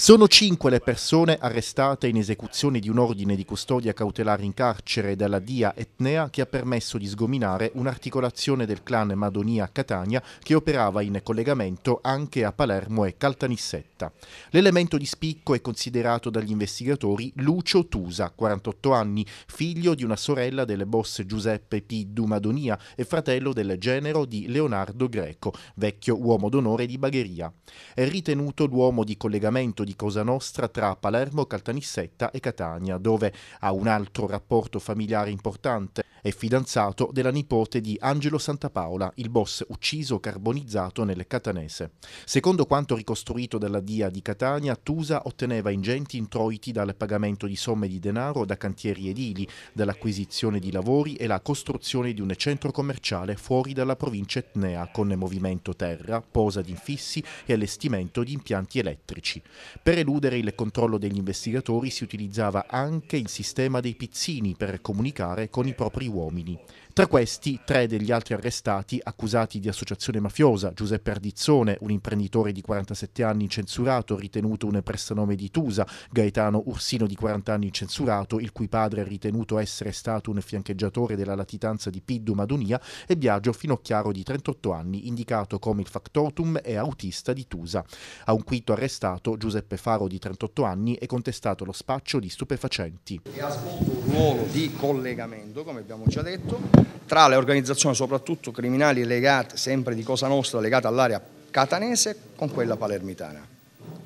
Sono cinque le persone arrestate in esecuzione di un ordine di custodia cautelare in carcere dalla DIA Etnea che ha permesso di sgominare un'articolazione del clan Madonia Catania che operava in collegamento anche a Palermo e Caltanissetta. L'elemento di spicco è considerato dagli investigatori Lucio Tusa, 48 anni, figlio di una sorella del boss Giuseppe P. Du Madonia e fratello del genero di Leonardo Greco, vecchio uomo d'onore di Bagheria. È ritenuto l'uomo di collegamento di di Cosa Nostra tra Palermo, Caltanissetta e Catania, dove ha un altro rapporto familiare importante è fidanzato della nipote di Angelo Santapaola, il boss ucciso carbonizzato nel Catanese. Secondo quanto ricostruito dalla DIA di Catania, Tusa otteneva ingenti introiti dal pagamento di somme di denaro da cantieri edili, dall'acquisizione di lavori e la costruzione di un centro commerciale fuori dalla provincia etnea con movimento terra, posa di infissi e allestimento di impianti elettrici. Per eludere il controllo degli investigatori si utilizzava anche il sistema dei pizzini per comunicare con i propri uomini. Tra questi, tre degli altri arrestati, accusati di associazione mafiosa, Giuseppe Ardizzone, un imprenditore di 47 anni censurato, ritenuto un prestanome di Tusa, Gaetano Ursino di 40 anni incensurato, il cui padre è ritenuto essere stato un fiancheggiatore della latitanza di Piddu Madonia, e Biagio Finocchiaro di 38 anni, indicato come il factotum e autista di Tusa. A un quinto arrestato, Giuseppe Faro di 38 anni, è contestato lo spaccio di stupefacenti. E ha svolto un ruolo di collegamento, come abbiamo l'avevamo già detto, tra le organizzazioni soprattutto criminali legate, sempre di Cosa Nostra, legate all'area catanese con quella palermitana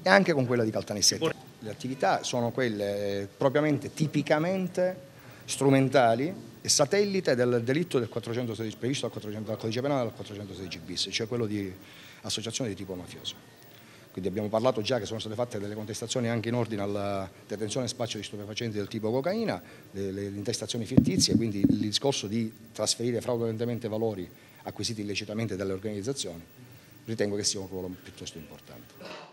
e anche con quella di Caltanissetta. Le attività sono quelle eh, propriamente tipicamente strumentali e satellite del delitto del 416, previsto dal, 400, dal codice penale del 416 bis, cioè quello di associazione di tipo mafioso quindi abbiamo parlato già che sono state fatte delle contestazioni anche in ordine alla detenzione e spaccio di stupefacenti del tipo cocaina, le, le intestazioni fittizie, quindi il discorso di trasferire fraudolentemente valori acquisiti illecitamente dalle organizzazioni, ritengo che sia un ruolo piuttosto importante.